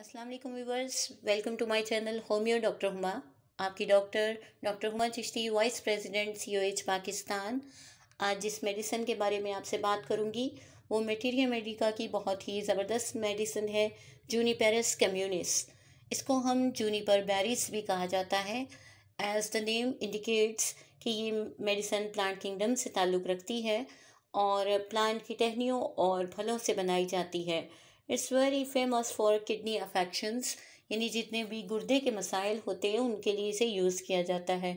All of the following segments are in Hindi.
Aslam viewers welcome to my channel homeo doctor Huma आपकी doctor doctor Huma Chishti vice president COH Pakistan आज जिस मेडिसन के बारे में आपसे बात करूंगी वो मेटीरिया मेडिका की बहुत ही ज़बरदस्त मेडिसन है जूनीपेरस कम्यूनिस इसको हम जूनीपर बैरिस भी कहा जाता है एज द नेम इंडिकेट्स कि ये मेडिसन प्लांट किंगडम से ताल्लुक़ रखती है और प्लांट की टहनियों और फलों से बनाई जाती है it's very famous for kidney affections यानी जितने भी गुर्दे के मसाइल होते हैं उनके लिए इसे यूज़ किया जाता है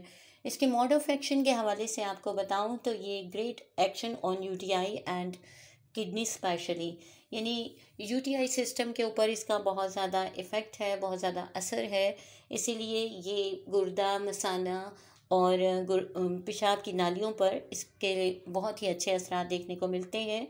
इसके मोड ऑफ एक्शन के हवाले से आपको बताऊं तो ये great action on UTI and kidney specially यानी यूटीआई सिस्टम के ऊपर इसका बहुत ज़्यादा इफ़ेक्ट है बहुत ज़्यादा असर है इसीलिए ये गुर्दा मसाना और पेशाब की नालियों पर इसके बहुत ही अच्छे असर देखने को मिलते हैं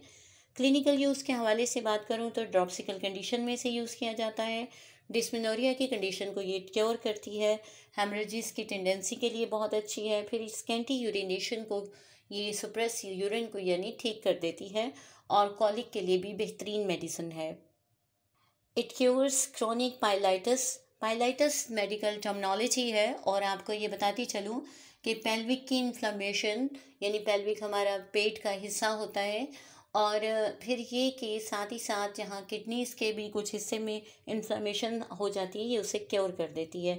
क्लिनिकल यूज़ के हवाले से बात करूँ तो ड्रॉपसिकल कंडीशन में से यूज़ किया जाता है डिस्मिनोरिया की कंडीशन को ये क्योर करती है हेमरेजिस की टेंडेंसी के लिए बहुत अच्छी है फिर स्केंटी यूरिनेशन को ये सुप्रेस यूरिन को यानी ठीक कर देती है और कॉलिक के लिए भी बेहतरीन मेडिसिन है it cures chronic pyelitis pyelitis medical terminology है और आपको ये बताती चलूँ कि पेल्विक की इन्फ्लामेशन यानी पेल्विक हमारा पेट का हिस्सा होता है और फिर ये कि साथ ही साथ जहाँ किडनीज़ के भी कुछ हिस्से में इन्फ्लामेशन हो जाती है ये उसे क्योर कर देती है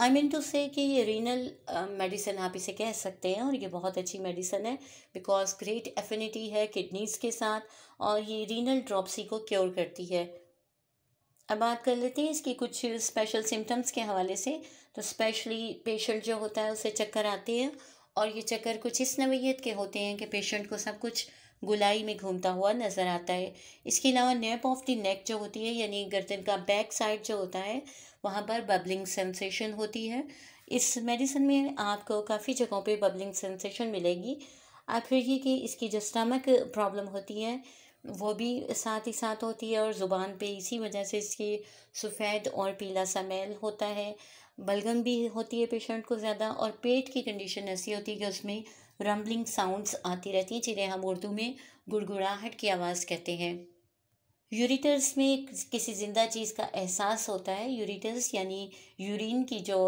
आई मीन टू से कि ये रीनल मेडिसिन आप इसे कह सकते हैं और ये बहुत अच्छी मेडिसिन है बिकॉज ग्रेट एफिनिटी है किडनीज़ के साथ और ये रीनल ड्रॉपसी को क्योर करती है अब बात कर लेते हैं इसकी कुछ स्पेशल सिम्टम्स के हवाले से तो स्पेशली पेशेंट जो होता है उसे चक्कर आते हैं और ये चक्कर कुछ इस नवीयत के होते हैं कि पेशेंट को सब कुछ गुलाई में घूमता हुआ नज़र आता है इसके अलावा नेप ऑफ द नेक जो होती है यानी गर्दन का बैक साइड जो होता है वहाँ पर बबलिंग सेंसेशन होती है इस मेडिसिन में आपको काफ़ी जगहों पे बबलिंग सेंसेशन मिलेगी आप फिर ये कि इसकी जो स्टमक प्रॉब्लम होती है वो भी साथ ही साथ होती है और ज़ुबान पे इसी वजह से इसकी सफ़ेद और पीला सा मैल होता है बलगम भी होती है पेशेंट को ज़्यादा और पेट की कंडीशन ऐसी होती है कि उसमें रम्बलिंग साउंड्स आती रहती हैं जिन्हें हम उर्दू में गुड़गुड़ाहट की आवाज़ कहते हैं यूरिटर्स में किसी ज़िंदा चीज़ का एहसास होता है यूरिटर्स यानी यूरिन की जो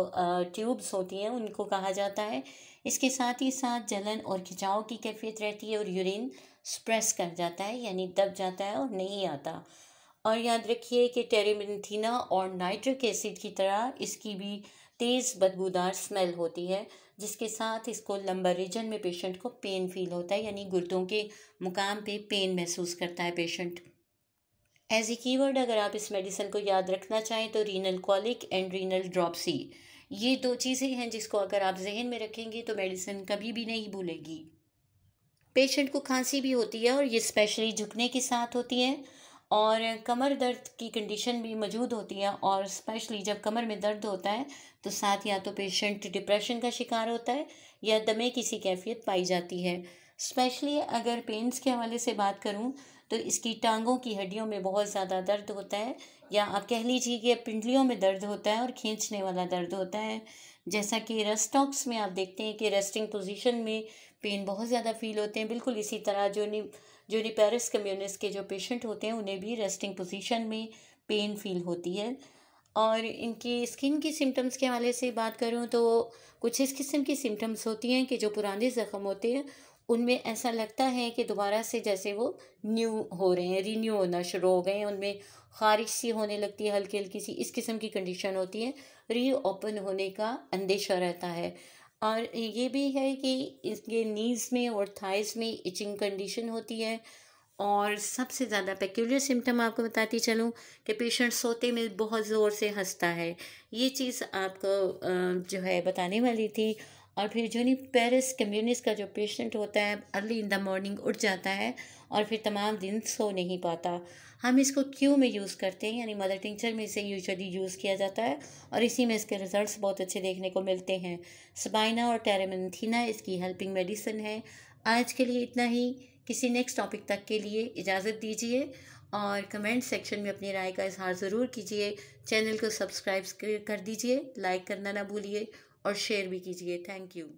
ट्यूब्स होती हैं उनको कहा जाता है इसके साथ ही साथ जलन और खिंचाव की कैफियत रहती है और यूरिन स्प्रेस कर जाता है यानी दब जाता है और नहीं आता और याद रखिए कि टेरेमिनथीना और नाइट्रिक एसिड की तरह इसकी भी तेज़ बदबूदार स्मेल होती है जिसके साथ इसको लंबर रीजन में पेशेंट को पेन फील होता है यानी गुर्दों के मुकाम पे पेन महसूस करता है पेशेंट एज ए कीवर्ड अगर आप इस मेडिसिन को याद रखना चाहें तो renal colic and renal dropsy ये दो चीज़ें हैं जिसको अगर आप जहन में रखेंगे तो मेडिसिन कभी भी नहीं भूलेगी पेशेंट को खांसी भी होती है और ये स्पेशली झुकने के साथ होती है और कमर दर्द की कंडीशन भी मौजूद होती है और स्पेशली जब कमर में दर्द होता है तो साथ या तो पेशेंट डिप्रेशन का शिकार होता है या दमे किसी कैफियत पाई जाती है स्पेशली अगर पेंस के हवाले से बात करूँ तो इसकी टांगों की हड्डियों में बहुत ज़्यादा दर्द होता है या आप कह लीजिए कि पिंडलियों में दर्द होता है और खींचने वाला दर्द होता है जैसा कि रेस्टॉक्स में आप देखते हैं कि रेस्टिंग पोजीशन में पेन बहुत ज़्यादा फील होते हैं बिल्कुल इसी तरह जो नि जो निपेरिस कम्यूनिस के जो पेशेंट होते हैं उन्हें भी रेस्टिंग पोजिशन में पेन फील होती है और इनकी स्किन की सिम्टम्स के हवाले से बात करूँ तो कुछ इस किस्म की सिम्टम्स होती हैं कि जो पुराने ज़ख़म होते हैं उनमें ऐसा लगता है कि दोबारा से जैसे वो न्यू हो रहे हैं रीन्यू होना शुरू हो गए हैं उनमें खारिश सी होने लगती है हल्की हल्की सी इस किस्म की कंडीशन होती है रीओपन होने का अंदेशा रहता है और ये भी है कि इसके नीज़ में और थाइस में इचिंग कंडीशन होती है और सबसे ज़्यादा पेक्यूलर सिम्टम आपको बताती चलूँ कि पेशेंट सोते में बहुत ज़ोर से हंसता है ये चीज़ आपको जो है बताने वाली थी और फिर जूनी पेरिस कम्युनिस्ट का जो पेशेंट होता है अर्ली इन द मॉर्निंग उठ जाता है और फिर तमाम दिन सो नहीं पाता हम इसको क्यू में यूज़ करते हैं यानी मदर टिंचर में इसे यूजली यूज़ किया जाता है और इसी में इसके रिजल्ट्स बहुत अच्छे देखने को मिलते हैं स्पाइना और टेरामेंथिना इसकी हेल्पिंग मेडिसिन है आज के लिए इतना ही किसी नेक्स्ट टॉपिक तक के लिए इजाज़त दीजिए और कमेंट सेक्शन में अपनी राय का इजहार ज़रूर कीजिए चैनल को सब्सक्राइब कर दीजिए लाइक करना ना भूलिए और शेयर भी कीजिए थैंक यू